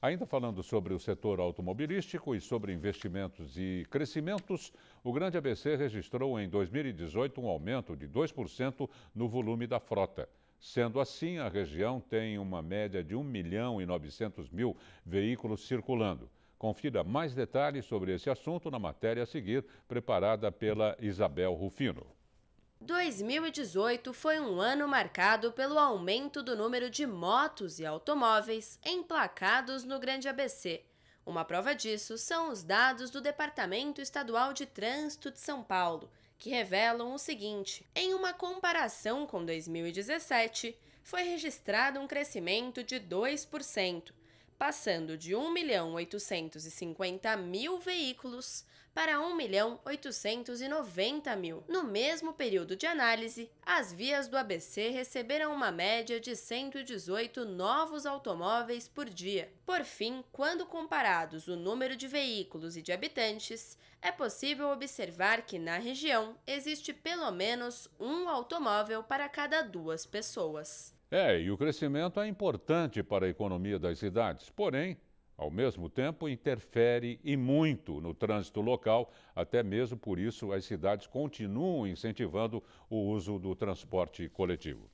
Ainda falando sobre o setor automobilístico e sobre investimentos e crescimentos, o Grande ABC registrou em 2018 um aumento de 2% no volume da frota. Sendo assim, a região tem uma média de 1 milhão e 900 mil veículos circulando. Confira mais detalhes sobre esse assunto na matéria a seguir, preparada pela Isabel Rufino. 2018 foi um ano marcado pelo aumento do número de motos e automóveis emplacados no Grande ABC. Uma prova disso são os dados do Departamento Estadual de Trânsito de São Paulo, que revelam o seguinte: em uma comparação com 2017, foi registrado um crescimento de 2% passando de 1 milhão 850 mil veículos para 1 milhão 890 mil. No mesmo período de análise, as vias do ABC receberam uma média de 118 novos automóveis por dia. Por fim, quando comparados o número de veículos e de habitantes, é possível observar que na região existe pelo menos um automóvel para cada duas pessoas. É, e o crescimento é importante para a economia das cidades, porém, ao mesmo tempo, interfere e muito no trânsito local, até mesmo por isso as cidades continuam incentivando o uso do transporte coletivo.